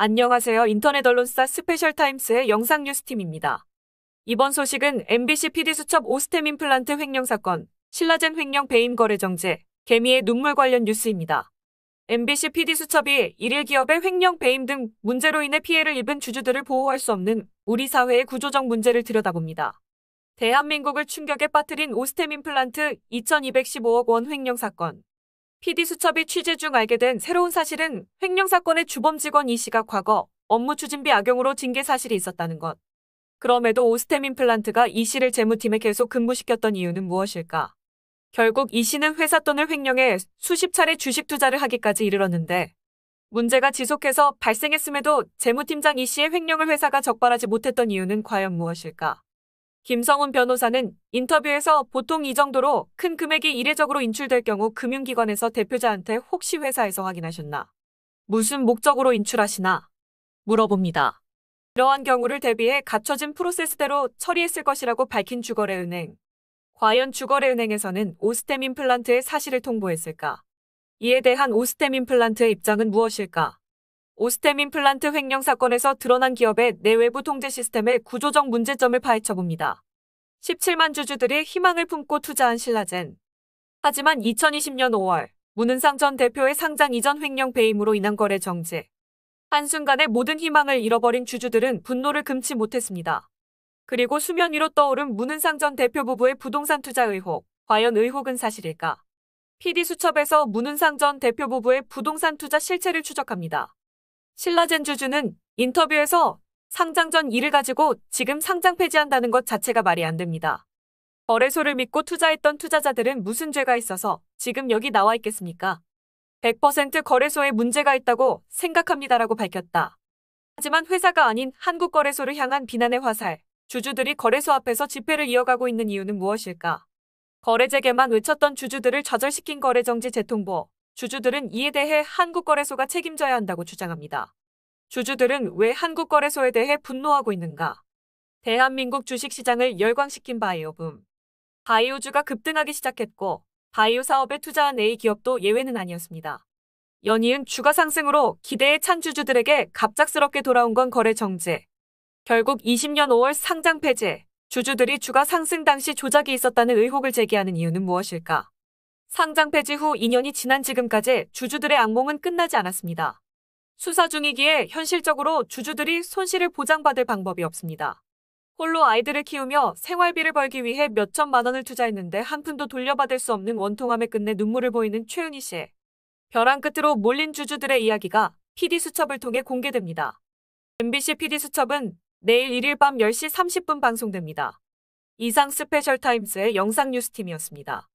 안녕하세요. 인터넷 언론사 스페셜 타임스의 영상 뉴스팀입니다. 이번 소식은 MBC PD수첩 오스템 임플란트 횡령 사건, 신라젠 횡령 배임 거래 정제, 개미의 눈물 관련 뉴스입니다. MBC PD수첩이 일일 기업의 횡령 배임 등 문제로 인해 피해를 입은 주주들을 보호할 수 없는 우리 사회의 구조적 문제를 들여다봅니다. 대한민국을 충격에 빠뜨린 오스템 임플란트 2215억 원 횡령 사건. PD수첩이 취재 중 알게 된 새로운 사실은 횡령 사건의 주범 직원 이 씨가 과거 업무 추진비 악용으로 징계 사실이 있었다는 것. 그럼에도 오스템 임플란트가 이 씨를 재무팀에 계속 근무시켰던 이유는 무엇일까? 결국 이 씨는 회사 돈을 횡령해 수십 차례 주식 투자를 하기까지 이르렀는데 문제가 지속해서 발생했음에도 재무팀장 이 씨의 횡령을 회사가 적발하지 못했던 이유는 과연 무엇일까? 김성훈 변호사는 인터뷰에서 보통 이 정도로 큰 금액이 이례적으로 인출될 경우 금융기관에서 대표자한테 혹시 회사에서 확인하셨나? 무슨 목적으로 인출하시나? 물어봅니다. 이러한 경우를 대비해 갖춰진 프로세스대로 처리했을 것이라고 밝힌 주거래은행. 과연 주거래은행에서는 오스템 임플란트의 사실을 통보했을까? 이에 대한 오스템 임플란트의 입장은 무엇일까? 오스템 임플란트 횡령 사건에서 드러난 기업의 내외부 통제 시스템의 구조적 문제점을 파헤쳐봅니다. 17만 주주들이 희망을 품고 투자한 신라젠. 하지만 2020년 5월 문은상 전 대표의 상장 이전 횡령 배임으로 인한 거래 정지. 한순간에 모든 희망을 잃어버린 주주들은 분노를 금치 못했습니다. 그리고 수면 위로 떠오른 문은상 전 대표 부부의 부동산 투자 의혹. 과연 의혹은 사실일까? PD수첩에서 문은상 전 대표 부부의 부동산 투자 실체를 추적합니다. 신라젠 주주는 인터뷰에서 상장 전 일을 가지고 지금 상장 폐지한다는 것 자체가 말이 안 됩니다. 거래소를 믿고 투자했던 투자자들은 무슨 죄가 있어서 지금 여기 나와 있겠습니까? 100% 거래소에 문제가 있다고 생각합니다라고 밝혔다. 하지만 회사가 아닌 한국거래소를 향한 비난의 화살, 주주들이 거래소 앞에서 집회를 이어가고 있는 이유는 무엇일까? 거래 재개만 외쳤던 주주들을 좌절시킨 거래정지 재통보, 주주들은 이에 대해 한국거래소가 책임져야 한다고 주장합니다. 주주들은 왜 한국거래소에 대해 분노하고 있는가? 대한민국 주식시장을 열광시킨 바이오붐. 바이오주가 급등하기 시작했고 바이오 사업에 투자한 A 기업도 예외는 아니었습니다. 연이은 주가 상승으로 기대에 찬 주주들에게 갑작스럽게 돌아온 건 거래 정제 결국 20년 5월 상장 폐지. 주주들이 주가 상승 당시 조작이 있었다는 의혹을 제기하는 이유는 무엇일까? 상장 폐지 후 2년이 지난 지금까지 주주들의 악몽은 끝나지 않았습니다. 수사 중이기에 현실적으로 주주들이 손실을 보장받을 방법이 없습니다. 홀로 아이들을 키우며 생활비를 벌기 위해 몇천만 원을 투자했는데 한 푼도 돌려받을 수 없는 원통함에 끝내 눈물을 보이는 최은희 씨. 벼랑 끝으로 몰린 주주들의 이야기가 PD수첩을 통해 공개됩니다. MBC PD수첩은 내일 1일 밤 10시 30분 방송됩니다. 이상 스페셜 타임스의 영상 뉴스팀이었습니다.